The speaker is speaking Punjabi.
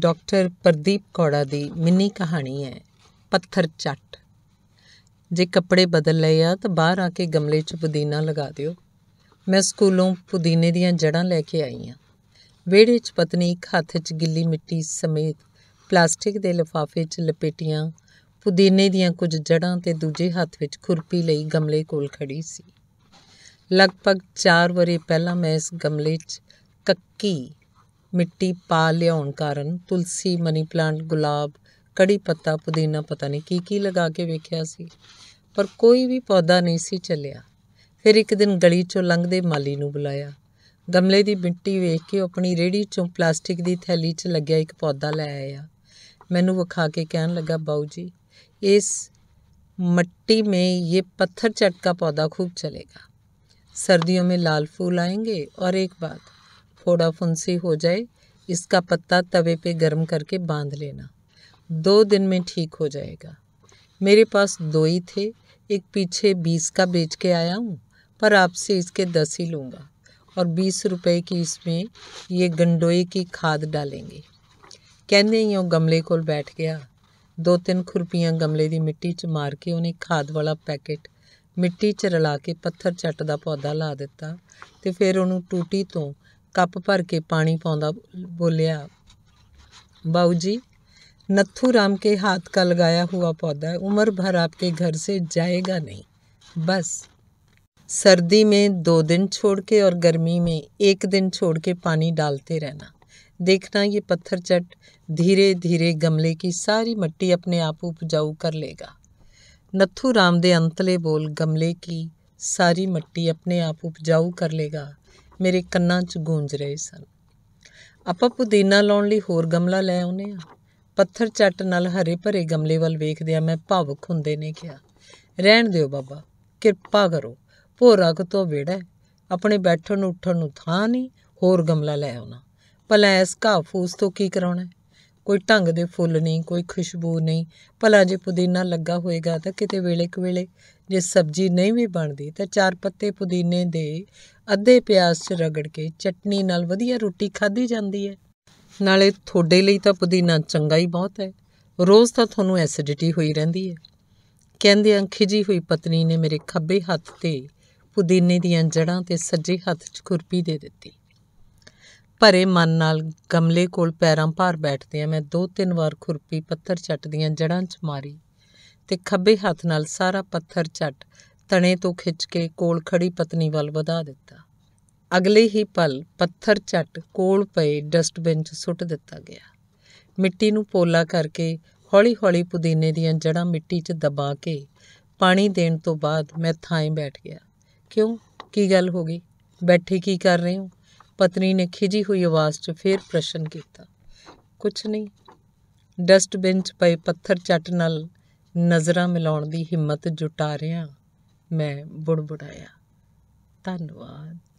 ਡਾਕਟਰ ਪ੍ਰਦੀਪ ਕੌੜਾ ਦੀ ਮਿੰਨੀ ਕਹਾਣੀ ਹੈ ਪੱਥਰ ਚੱਟ ਜੇ ਕੱਪੜੇ ਬਦਲ ਲਏ ਆ ਤਾਂ ਬਾਹਰ ਆ ਕੇ ਗਮਲੇ 'ਚ ਪੁਦੀਨਾ ਲਗਾ ਦਿਓ ਮੈਂ ਸਕੂਲੋਂ ਪੁਦੀਨੇ ਦੀਆਂ ਜੜਾਂ ਲੈ ਕੇ ਆਈ ਆ ਵਿਹੜੇ 'ਚ ਪਤਨੀ ਇੱਕ ਹੱਥ 'ਚ ਗਿੱਲੀ ਮਿੱਟੀ ਸਮੇਤ ਪਲਾਸਟਿਕ ਦੇ ਲਿਫਾਫੇ 'ਚ ਲਪੇਟੀਆਂ ਪੁਦੀਨੇ ਦੀਆਂ ਕੁਝ ਜੜਾਂ ਤੇ ਦੂਜੇ ਹੱਥ ਵਿੱਚ ਖੁਰਪੀ ਲਈ ਗਮਲੇ ਕੋਲ ਖੜੀ ਸੀ ਲਗਭਗ 4 ਵਰੇ ਪਹਿਲਾਂ ਮੈਂ ਇਸ ਗਮਲੇ 'ਚ ਕੱਕੀ ਮਿੱਟੀ ਪਾ ਲਿਆਉਣ ਕਾਰਨ ਤੁਲਸੀ ਮਨੀ ਪਲਾਂਟ ਗੁਲਾਬ ਕੜੀ ਪੱਤਾ ਪੁਦੀਨਾ ਪਤਾ ਨਹੀਂ ਕੀ ਕੀ ਲਗਾ ਕੇ ਵੇਖਿਆ ਸੀ ਪਰ ਕੋਈ ਵੀ ਪੌਦਾ ਨਹੀਂ ਸੀ ਚੱਲਿਆ ਫਿਰ ਇੱਕ ਦਿਨ ਗਲੀ ਚੋਂ ਲੰਘਦੇ ਮਾਲੀ ਨੂੰ ਬੁਲਾਇਆ ਗਮਲੇ ਦੀ ਮਿੱਟੀ ਵੇਖ ਕੇ ਆਪਣੀ ਰੇੜੀ ਚੋਂ ਪਲਾਸਟਿਕ ਦੀ ਥੈਲੀ 'ਚ ਲੱਗਿਆ ਇੱਕ ਪੌਦਾ ਲੈ ਆਇਆ ਮੈਨੂੰ ਵਿਖਾ ਕੇ ਕਹਿਣ ਲੱਗਾ ਬਾਉ ਜੀ ਇਸ ਮਿੱਟੀ ਮੇ ਇਹ ਪੱਥਰ ਚਟਕਾ ਪੌਦਾ ਖੂਬ ਚਲੇਗਾ ਸਰਦੀਆਂ ਮੇ ਲਾਲ ਫੁੱਲ ਆਏਗੇ ਔਰ ਇੱਕ ਬਾਤ फोड़ा फुंसी हो जाए इसका पत्ता तवे पे गर्म करके बांध लेना दो दिन में ठीक हो जाएगा मेरे पास दो ही थे एक पीछे बीस का बेच के आया हूँ पर आपसे इसके दस ही लूँगा और बीस रुपए की इसमें ये गंडोई की खाद डालेंगे कहने ही ਉਹ ਗਮਲੇ ਕੋਲ ਬੈਠ ਗਿਆ ਦੋ ਤਿੰਨ ਖੁਰਪੀਆਂ ਗਮਲੇ ਦੀ ਮਿੱਟੀ मार के उन्हें खाद वाला पैकेट मिट्टी च रला के पत्थर चट का पौधा ला दिता तो फिर उन्होंने टूटी तो कप भर के पानी ਪਾਉਂਦਾ बोलिया बाऊ जी नत्थू राम के हाथ का लगाया हुआ पौधा है उम्र भर आपके घर से जाएगा नहीं बस सर्दी में दो दिन छोड़ के और गर्मी में एक दिन छोड़ के पानी डालते रहना देखना ये पत्थर चट धीरे धीरे गमले की सारी मिट्टी अपने आप उपजाऊ कर लेगा नत्थू राम दे अंतले बोल गमले की सारी मिट्टी अपने आप उपजाऊ कर लेगा ਮੇਰੇ ਕੰਨਾਂ 'ਚ ਗੂੰਜ ਰਹੇ ਸਨ ਆਪਾਂ ਪੁਦੀਨਾ ਲਾਉਣ ਲਈ ਹੋਰ ਗਮਲਾ ਲੈ ਆਉਨੇ ਆ ਪੱਥਰ ਚੱਟ ਨਾਲ ਹਰੇ ਭਰੇ ਗਮਲੇ ਵੱਲ ਵੇਖਦਿਆਂ ਮੈਂ ਭਾਵੁਕ ਹੁੰਦੇ ਨੇ ਕਿਹਾ ਰਹਿਣ ਦਿਓ ਬਾਬਾ ਕਿਰਪਾ ਕਰੋ ਭੋਰਾ ਕੋ ਤੋਂ ਵੇੜਾ ਆਪਣੇ ਬੈਠਣ ਨੂੰ ਉੱਠਣ ਨੂੰ ਥਾਂ ਨਹੀਂ ਹੋਰ ਗਮਲਾ ਲੈ ਆਉਣਾ ਭਲਾ ਇਸ ਘਾਹ ਫੂਸ ਤੋਂ ਕੀ ਕਰਾਉਣਾ ਕੋਈ ਢੰਗ ਦੇ ਫੁੱਲ ਨਹੀਂ ਕੋਈ ਖੁਸ਼ਬੂ ਨਹੀਂ ਭਲਾ ਜੇ ਪੁਦੀਨਾ ਲੱਗਾ ਹੋਏਗਾ ਤਾਂ ਕਿਤੇ ਵੇਲੇ ਕਵੇਲੇ ਜੇ ਸਬਜ਼ੀ ਨਹੀਂ ਵੀ ਬਣਦੀ ਤਾਂ ਚਾਰ ਪੱਤੇ ਪੁਦੀਨੇ ਦੇ ਅੱਧੇ ਪਿਆਜ਼ 'ਚ ਰਗੜ ਕੇ ਚਟਨੀ ਨਾਲ ਵਧੀਆ ਰੋਟੀ ਖਾਧੀ ਜਾਂਦੀ ਹੈ ਨਾਲੇ ਤੁਹਾਡੇ ਲਈ ਤਾਂ ਪੁਦੀਨਾ ਚੰਗਾ ਹੀ ਬਹੁਤ ਹੈ ਰੋਜ਼ ਤਾਂ ਤੁਹਾਨੂੰ ਐਸਿਡਿਟੀ ਹੋਈ ਰਹਿੰਦੀ ਹੈ ਕਹਿੰਦੇ ਆ ਖਿਜੀ ਹੋਈ ਪਤਨੀ ਨੇ ਮੇਰੇ ਖੱਬੇ ਹੱਥ ਤੇ ਪੁਦੀਨੇ ਦੀਆਂ ਜੜਾਂ ਤੇ ਸੱਜੇ ਹੱਥ 'ਚ ਖੁਰਪੀ ਦੇ ਦਿੱਤੀ ਭਰੇ ਮਨ ਨਾਲ ਗਮਲੇ ਕੋਲ ਪੈਰਾਂ ਭਾਰ ਬੈਠਦੇ ਆ ਮੈਂ ਦੋ ਤਿੰਨ ਵਾਰ ਖੁਰਪੀ ਪੱਥਰ ਚੱਟ ਦੀਆਂ ਜੜਾਂ 'ਚ ਮਾਰੀ ਤੇ ਖੱਬੇ ਹੱਥ ਨਾਲ ਸਾਰਾ ਪੱਥਰ ਚੱਟ ਤਣੇ ਤੋਂ ਖਿੱਚ ਕੇ ਕੋਲ ਖੜੀ ਪਤਨੀ ਵੱਲ ਵਧਾ ਦਿੱਤਾ ਅਗਲੇ ਹੀ ਪਲ ਪੱਥਰ ਛੱਟ ਕੋਲ ਪਏ ਡਸਟਬਿਨ 'ਚ ਸੁੱਟ ਦਿੱਤਾ ਗਿਆ ਮਿੱਟੀ ਨੂੰ ਪੋਲਾ ਕਰਕੇ ਹੌਲੀ-ਹੌਲੀ ਪੁਦੀਨੇ ਦੀਆਂ ਜੜਾਂ ਮਿੱਟੀ 'ਚ ਦਬਾ ਕੇ ਪਾਣੀ ਦੇਣ ਤੋਂ ਬਾਅਦ ਮੈਂ ਥਾਂ ਬੈਠ ਗਿਆ ਕਿਉਂ ਕੀ ਗੱਲ ਹੋ ਗਈ ਬੈਠੇ ਕੀ ਕਰ ਰਹੇ ਹੋ ਪਤਨੀ ਨੇ ਖਿਜੀ ਹੋਈ ਆਵਾਜ਼ 'ਚ ਫੇਰ ਪ੍ਰਸ਼ਨ ਕੀਤਾ ਕੁਝ ਨਹੀਂ ਡਸਟਬਿਨ 'ਚ ਪਏ ਪੱਥਰ ਚੱਟ ਨਾਲ ਨਜ਼ਰਾਂ ਮਿਲਾਉਣ ਦੀ ਹਿੰਮਤ ਜੁਟਾ ਰਿਹਾ ਮੈਂ ਬੁੜਬੁੜਾਇਆ ਧੰਨਵਾਦ